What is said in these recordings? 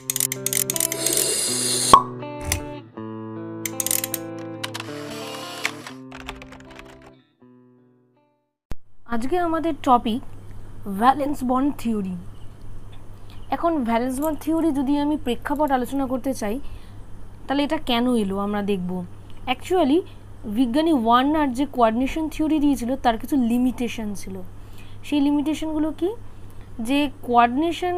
আজকে আমাদের topic valence bond theory এখন ভ্যালেন্স বন থিওরি যদি আমি প্রেক্ষাপট আলোচনা করতে চাই তাহলে এটা কেন এলো আমরা দেখব অ্যাকচুয়ালি বিজ্ঞানী ওয়ার্নার যে কোয়ার্ডিনেশন থিওরি দিয়েছিল তার কিছু লিমিটেশন ছিল সেই লিমিটেশনগুলো কি যে কোয়ার্ডিনেশন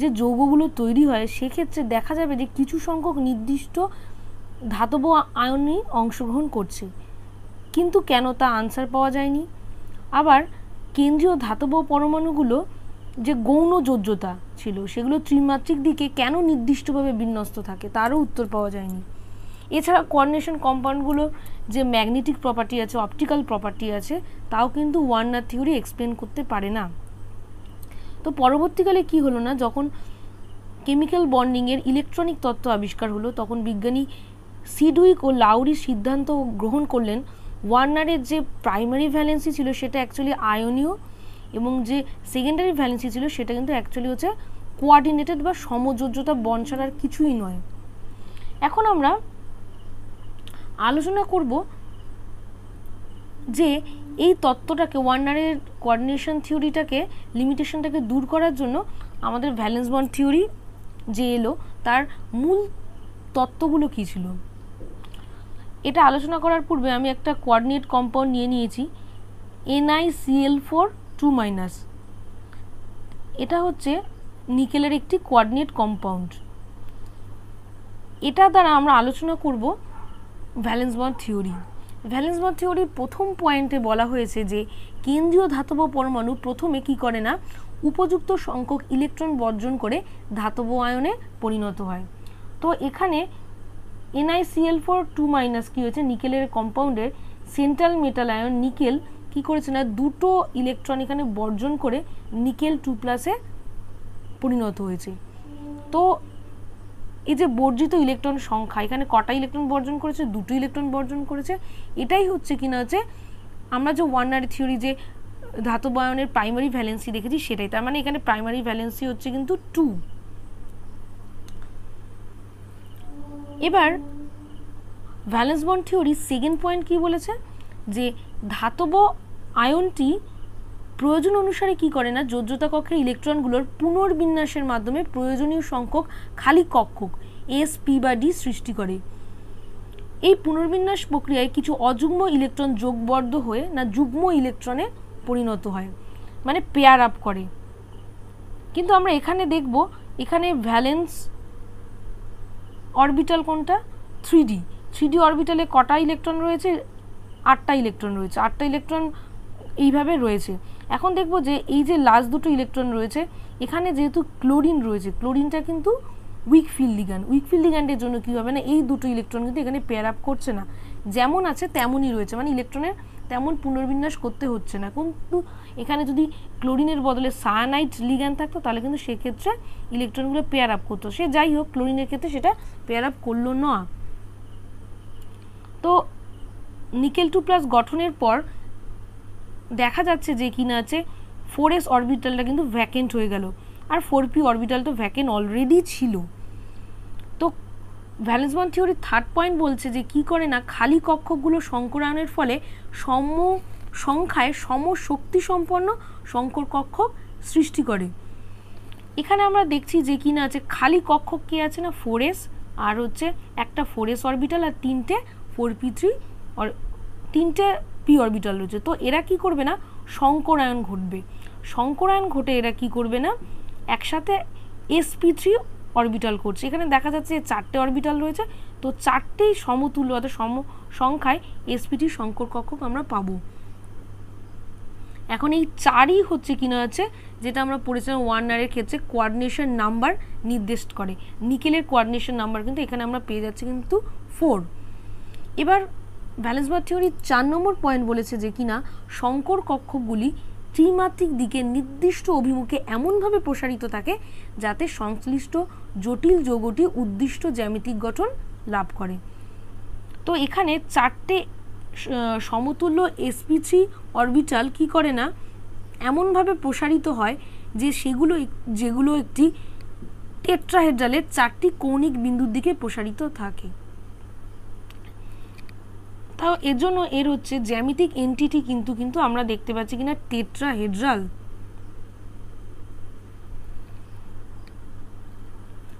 যে যৌগগুলো তৈরি হয় সেক্ষেত্রে দেখা যাবে যে কিছু সংখ্যক নির্দিষ্ট ধাতব আয়নে অংশগ্রহণ করছে কিন্তু কেন তা আনসার পাওয়া যায়নি আবার কেন্দ্রীয় ধাতব পরমাণুগুলো যে গৌণ যোজ্যতা ছিল সেগুলো ত্রিমাত্রিক দিকে কেন নির্দিষ্টভাবে বিন্যস্ত থাকে তারও উত্তর পাওয়া যায়নি এছাড়া কোয়ার্ডিনেশন কম্পাউন্ডগুলো যে ম্যাগনেটিক প্রপার্টি আছে অপটিক্যাল প্রপার্টি আছে তাও কিন্তু ওয়ার্নার থিওরি এক্সপ্লেন করতে পারে না তো পরবর্তীকালে কি হলো না যখন কেমিক্যাল বন্ডিংয়ের ইলেকট্রনিক তত্ত্ব আবিষ্কার হলো তখন বিজ্ঞানী সিডুইক ও লাউরি সিদ্ধান্ত গ্রহণ করলেন ওয়ার্নারের যে প্রাইমারি ভ্যালেন্সি ছিল সেটা অ্যাকচুয়ালি আয়নীয় এবং যে সেকেন্ডারি ভ্যালেন্সি ছিল সেটা কিন্তু অ্যাকচুয়ালি হচ্ছে কোয়ার্ডিনেটেড বা সমযোজ্যতা বন ছাড়ার কিছুই নয় এখন আমরা আলোচনা করব যে এই তত্ত্বটাকে ওয়ার্নারের কোয়ার্ডিনেশন থিওরিটাকে লিমিটেশনটাকে দূর করার জন্য আমাদের ভ্যালেন্স বন থিওরি যে এলো তার মূল তত্ত্বগুলো কী ছিল এটা আলোচনা করার পূর্বে আমি একটা কোয়ার্ডিনেট কম্পাউন্ড নিয়ে নিয়েছি এনআইসিএল ফোর টু মাইনাস এটা হচ্ছে নিকেলের একটি কোয়ার্ডিনেট কম্পাউন্ড এটা দ্বারা আমরা আলোচনা করব valence bond theory valence bond থিওরির প্রথম পয়েন্টে বলা হয়েছে যে কেন্দ্রীয় ধাতব পরমাণু প্রথমে কি করে না উপযুক্ত সংখ্যক ইলেকট্রন বর্জন করে ধাতব আয়নে পরিণত হয় তো এখানে এনআইসিএল ফোর টু মাইনাস কী হয়েছে নিকেলের কম্পাউন্ডের সেন্ট্রাল মেটাল আয়ন নিকেল কি করেছে না দুটো ইলেকট্রন এখানে বর্জন করে নিকেল টু প্লাসে পরিণত হয়েছে তো এই যে বর্জিত ইলেকট্রন সংখ্যা এখানে কটা ইলেকট্রন বর্জন করেছে দুটো ইলেকট্রন বর্জন করেছে এটাই হচ্ছে কিনা হচ্ছে আমরা যে ওয়ার্নার থিওরি যে ধাতব আয়নের প্রাইমারি ভ্যালেন্সি দেখেছি সেটাই তার মানে এখানে প্রাইমারি ভ্যালেন্সি হচ্ছে কিন্তু টু এবার valence bond theory second point কি বলেছে যে ধাতব আয়নটি প্রয়োজন অনুসারে কি করে না যোজ্যতা কক্ষের ইলেকট্রনগুলোর পুনর্বিন্যাসের মাধ্যমে প্রয়োজনীয় সংখ্যক খালি কক্ষ এস পি বা ডি সৃষ্টি করে এই পুনর্বিন্যাস প্রক্রিয়ায় কিছু অযুগ্ম ইলেকট্রন যোগবদ্ধ হয়ে না যুগ্ম ইলেকট্রনে পরিণত হয় মানে পেয়ার আপ করে কিন্তু আমরা এখানে দেখব এখানে ভ্যালেন্স অরবিটাল কোনটা থ্রি ডি থ্রি ডি অরবিটালে কটা ইলেকট্রন রয়েছে আটটা ইলেকট্রন রয়েছে আটটা ইলেকট্রন এইভাবে রয়েছে এখন দেখব যে এই যে লাস্ট দুটো ইলেকট্রন রয়েছে এখানে যেহেতু ক্লোরিন রয়েছে ক্লোরিনটা কিন্তু উইক ফিল্ডিগান উইক ফিল্ডিগানের জন্য কী হবে না এই দুটো ইলেকট্রন কিন্তু এখানে পেয়ার আপ করছে না যেমন আছে তেমনই রয়েছে মানে ইলেকট্রনের তেমন পুনর্বিন্যাস করতে হচ্ছে না কিন্তু এখানে যদি ক্লোরিনের বদলে সায়ানাইট লিগ্যান থাকতো তাহলে কিন্তু সেক্ষেত্রে ইলেকট্রনগুলো পেয়ার আপ করতো সে যাই হোক ক্লোরিনের ক্ষেত্রে সেটা পেয়ার আপ করলো না তো নিকেল টু প্লাস গঠনের পর দেখা যাচ্ছে যে কিনা আছে ফোর এস অরবিটালটা কিন্তু ভ্যাকেন্ট হয়ে গেল আর ফোর পি অরবিটাল তো ভ্যাকেন্ট অলরেডি ছিল তো valence bond theory third point বলছে যে কি করে না খালি কক্ষকগুলো সংকরায়নের ফলে সম সংখ্যায় সম সম্পন্ন সংকর কক্ষক সৃষ্টি করে এখানে আমরা দেখছি যে কিনা আছে খালি কক্ষক কী আছে না ফোর এস আর হচ্ছে একটা ফোর এস অরবিটাল আর তিনটে ফোর পি থ্রি তিনটে পি অরবিটাল রয়েছে তো এরা কি করবে না শঙ্করায়ন ঘটবে শঙ্করায়ন ঘটে এরা কি করবে না একসাথে এসপি থ্রি অরবিটাল করছে এখানে দেখা যাচ্ছে চারটে অরবিটাল রয়েছে তো চারটেই সমতুল্য অর্থাৎ সম সংখ্যায় এসপিটি শঙ্কর কক্ষক আমরা পাবো এখন এই চারই হচ্ছে কিনা আছে যেটা আমরা পড়েছিলাম ওয়ার্নারের ক্ষেত্রে কোয়ার্ডিনেশন নাম্বার নির্দেশ করে নিকেলের কোয়ার্ডিনেশন নাম্বার কিন্তু এখানে আমরা পেয়ে যাচ্ছি কিন্তু ফোর এবার ব্যালেন্স বার থিওরির চার নম্বর পয়েন্ট বলেছে যে কিনা শঙ্কর কক্ষগুলি ত্রিমাত্রিক দিকে নির্দিষ্ট অভিমুখে এমনভাবে প্রসারিত থাকে যাতে সংশ্লিষ্ট জটিল যৌগটি উদ্দিষ্ট জ্যামিতিক গঠন লাভ করে তো এখানে চারটে সমতুল্য এসপি থ্রি অরবিটাল কি করে না এমনভাবে প্রসারিত হয় যে সেগুলো যেগুলো একটি টেট্রাহেড্রালের চারটি কৌণিক বিন্দুর দিকে প্রসারিত থাকে তাও এর জন্য এর হচ্ছে জ্যামিতিক এন্টিটি কিন্তু কিন্তু আমরা দেখতে পাচ্ছি কিনা টেট্রাহেড্রাল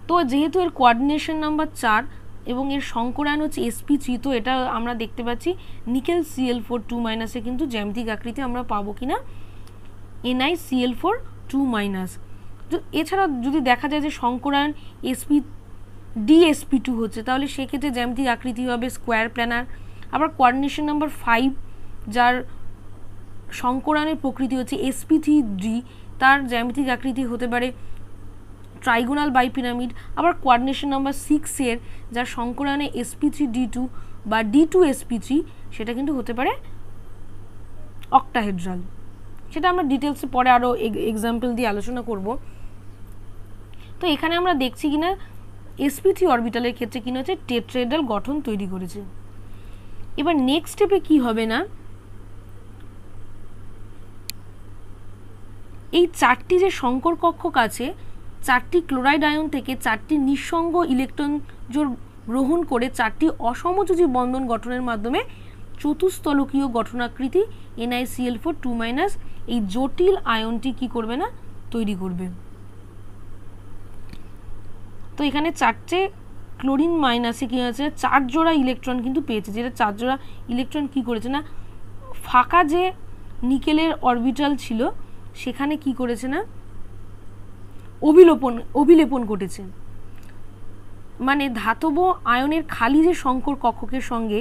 তো যেহেতু এর কোয়ার্ডিনেশন নাম্বার চার এবং এর সংকরায়ন হচ্ছে এসপি থ্রি তো এটা আমরা দেখতে পাচ্ছি নিকেল সিএল ফোর টু মাইনাসে কিন্তু জ্যামিতিক আকৃতি আমরা পাবো কিনা N I C L four two minus এছাড়া যদি দেখা যায় যে সংকরায়ন এসপি ডিএসপি টু হচ্ছে তাহলে সেক্ষেত্রে জ্যামিতিক আকৃতি হবে স্কোয়ার প্ল্যানার আবার কোয়ার্ডিনেশন নাম্বার ফাইভ যার সংকরানের প্রকৃতি হচ্ছে এসপি থ্রি ডি তার জ্যামিতিক আকৃতি হতে পারে ট্রাইগোনাল বাইপিরামিড আবার কোয়ার্ডিনেশন নাম্বার সিক্সের যার সংকরানে এসপি থ্রি ডি টু বা ডি টু এসপি থ্রি সেটা কিন্তু হতে পারে অক্টাহেড্রাল সেটা আমরা ডিটেলসে পরে আরও এক্সাম্পল দিয়ে আলোচনা করব তো এখানে আমরা দেখছি কিনা এসপি থ্রি অরবিটালের ক্ষেত্রে কিনা হচ্ছে টেট্রেডাল গঠন তৈরি করেছে এবার নেক্সট স্টেপে কি হবে না এই চারটি যে শঙ্কর কক্ষক আছে চারটি ক্লোরাইড আয়ন থেকে চারটি নিঃসঙ্গ ইলেকট্রন জোর গ্রহণ করে চারটি অসমযোজী বন্ধন গঠনের মাধ্যমে চতুস্তলকীয় গঠনাকৃতি এনআইসিএল ফোর টু মাইনাস এই জটিল আয়নটি কি করবে না তৈরি করবে তো এখানে চারটে ক্লোরিন মাইনাসে কী হয়েছে চার জোড়া ইলেকট্রন কিন্তু পেয়েছে যেটা চার জোড়া ইলেকট্রন কি করেছে না ফাঁকা যে নিকেলের অরবিটাল ছিল সেখানে কি করেছে না অভিলোপন অভিলেপন ঘটেছে মানে ধাতব আয়নের খালি যে শঙ্কর কক্ষকের সঙ্গে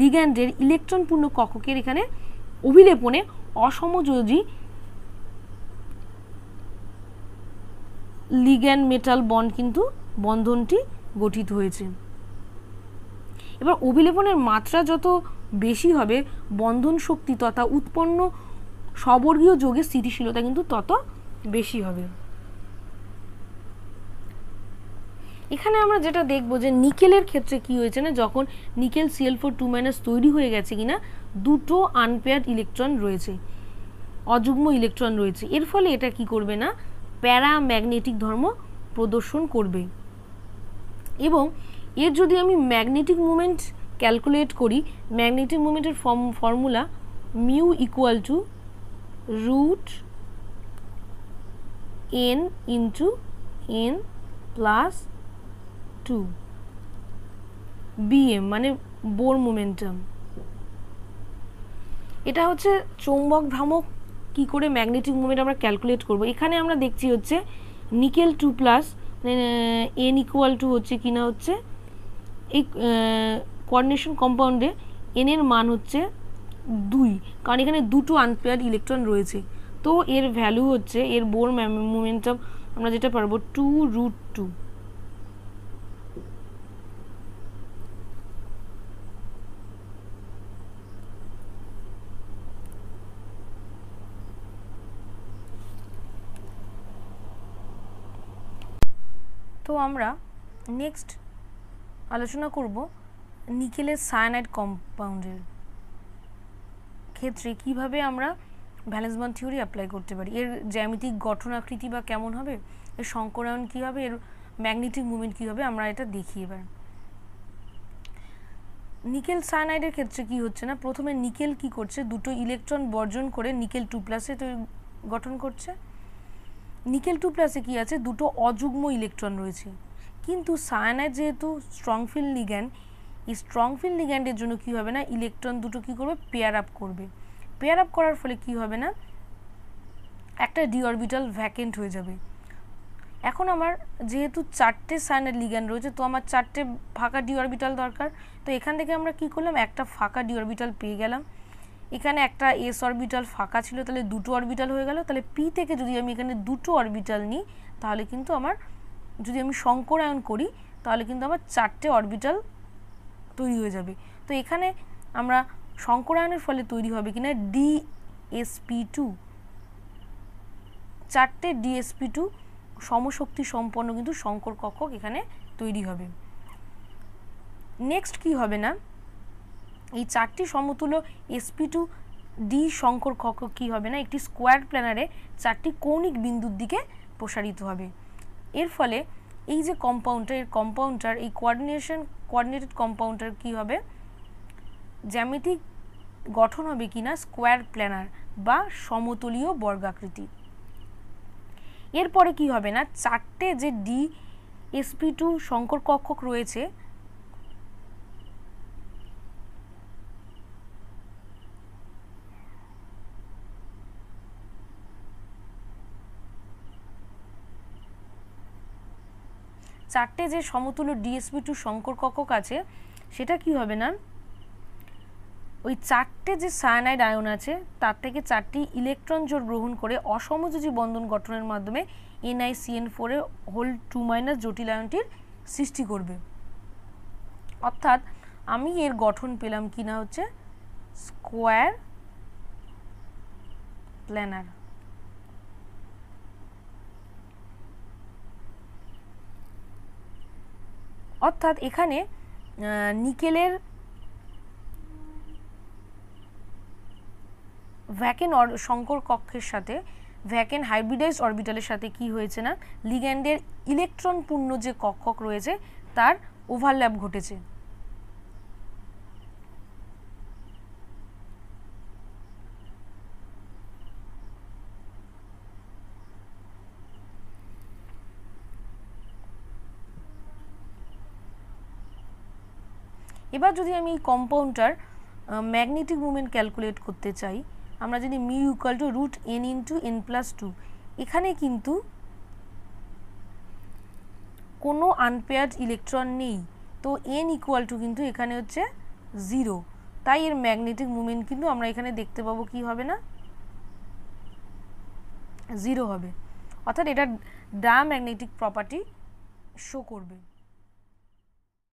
লিগ্যান্ডের ইলেকট্রনপূর্ণ কক্ষকের এখানে অভিলেপনে অসমযোজী লিগ্যান্ড মেটাল বন্ড কিন্তু বন্ধনটি গঠিত হয়েছে এবার অভিলেপনের মাত্রা যত বেশি হবে বন্ধন শক্তি তথা উৎপন্ন সবর্গীয় যোগের স্থিতিশীলতা কিন্তু তত বেশি হবে এখানে আমরা যেটা দেখব যে নিকেলের ক্ষেত্রে কি হয়েছে না যখন nickel C L four two minus তৈরি হয়ে গেছে কিনা দুটো আনপেয়ার ইলেকট্রন রয়েছে অযুগ্ম ইলেকট্রন রয়েছে এর ফলে এটা কি করবে না প্যারাম্যাগনেটিক ধর্ম প্রদর্শন করবে এবং এর যদি আমি ম্যাগনেটিক মুমেন্ট ক্যালকুলেট করি ম্যাগনেটিক মুমেন্টের form formula mu equal to root N into N plus two B M মানে বোর মোমেন্টাম এটা হচ্ছে চৌম্বক ভ্রামক কী করে ম্যাগনেটিক মুমেন্ট আমরা ক্যালকুলেট করব এখানে আমরা দেখছি হচ্ছে nickel two plus n equal to হচ্ছে কি না হচ্ছে এই কোঅর্ডিনেশন কম্পাউন্ডে এনের মান হচ্ছে দুই কারণ এখানে দুটো আনপেয়ার ইলেকট্রন রয়েছে তো এর ভ্যালু হচ্ছে এর বোর মোমেন্টাম আমরা যেটা পারবো টু রুট টু তো আমরা নেক্সট আলোচনা করব নিকেলের সায়ানাইড কম্পাউন্ডের ক্ষেত্রে কিভাবে আমরা ব্যালেন্স থিওরি অ্যাপ্লাই করতে পারি এর জ্যামিতিক আকৃতি বা কেমন হবে এর সংকরায়ন কী হবে এর ম্যাগনেটিক মুভমেন্ট কী হবে আমরা এটা দেখি এবার নিকেল সায়ানাইডের ক্ষেত্রে কি হচ্ছে না প্রথমে নিকেল কি করছে দুটো ইলেকট্রন বর্জন করে নিকেল টু প্লাসে তৈরি গঠন করছে নিকেল টু প্লাসে কী আছে দুটো অযুগ্ম ইলেকট্রন রয়েছে কিন্তু সায়ানাইড যেহেতু স্ট্রং ফিল লিগ্যান্ড এই স্ট্রং লিগ্যান্ডের জন্য কি হবে না ইলেকট্রন দুটো কী করবে পেয়ার আপ করবে পেয়ার আপ করার ফলে কি হবে না একটা ডি অরবিটাল ভ্যাকেন্ট হয়ে যাবে এখন আমার যেহেতু চারটে সায়ানাইড লিগ্যান্ড রয়েছে তো আমার চারটে ফাঁকা ডি অরবিটাল দরকার তো এখান থেকে আমরা কি করলাম একটা ফাঁকা ডি অরবিটাল পেয়ে গেলাম এখানে একটা এস অরবিটাল ফাঁকা ছিল তাহলে দুটো অরবিটাল হয়ে গেল তাহলে পি থেকে যদি আমি এখানে দুটো অরবিটাল নিই তাহলে কিন্তু আমার যদি আমি শঙ্করায়ন করি তাহলে কিন্তু আমার চারটে অরবিটাল তৈরি হয়ে যাবে তো এখানে আমরা শঙ্করায়নের ফলে তৈরি হবে কিনা ডিএসপি টু চারটে ডিএসপি টু সমশক্তি সম্পন্ন কিন্তু শঙ্কর কক্ষক এখানে তৈরি হবে নেক্সট কি হবে না এই চারটি সমতুল্য এসপি টু ডি শঙ্কর কক্ষ কী হবে না একটি স্কোয়ার প্ল্যানারে চারটি কৌণিক বিন্দুর দিকে প্রসারিত হবে এর ফলে এই যে কম্পাউন্ডার এর কম্পাউন্ডার এই কোয়ার্ডিনেশন কোয়ার্ডিনেটেড কম্পাউন্ডার কি হবে জ্যামিতিক গঠন হবে কিনা স্কোয়ার প্ল্যানার বা সমতলীয় বর্গাকৃতি এরপরে কি হবে না চারটে যে ডি এসপি টু শঙ্কর কক্ষক রয়েছে চারটে যে সমতুল্য ডিএসপি টু শঙ্কর কক্ষক আছে সেটা কি হবে না ওই চারটে যে সায়ানাইড আয়ন আছে তার থেকে চারটি ইলেকট্রন জোর গ্রহণ করে অসমযোজী বন্ধন গঠনের মাধ্যমে এনআইসিএন ফোরে হোল টু মাইনাস জটিল আয়নটির সৃষ্টি করবে অর্থাৎ আমি এর গঠন পেলাম কিনা হচ্ছে স্কোয়ার প্ল্যানার অর্থাৎ এখানে নিকেলের ভ্যাকেন শঙ্কর কক্ষের সাথে ভ্যাকেন হাইব্রিডাইজ অরবিটালের সাথে কি হয়েছে না লিগ্যান্ডের ইলেকট্রনপূর্ণ যে কক্ষক রয়েছে তার ওভারল্যাপ ঘটেছে এবার যদি আমি এই কম্পাউন্ডটার ম্যাগনেটিক মুভমেন্ট ক্যালকুলেট করতে চাই আমরা যদি মি equal to root N into N plus two এখানে কিন্তু কোনো আনপেয়ার্ড ইলেকট্রন নেই তো এন ইকুয়াল টু কিন্তু এখানে হচ্ছে জিরো তাই এর ম্যাগনেটিক মুভমেন্ট কিন্তু আমরা এখানে দেখতে পাবো কি হবে না জিরো হবে অর্থাৎ এটা ম্যাগনেটিক প্রপার্টি শো করবে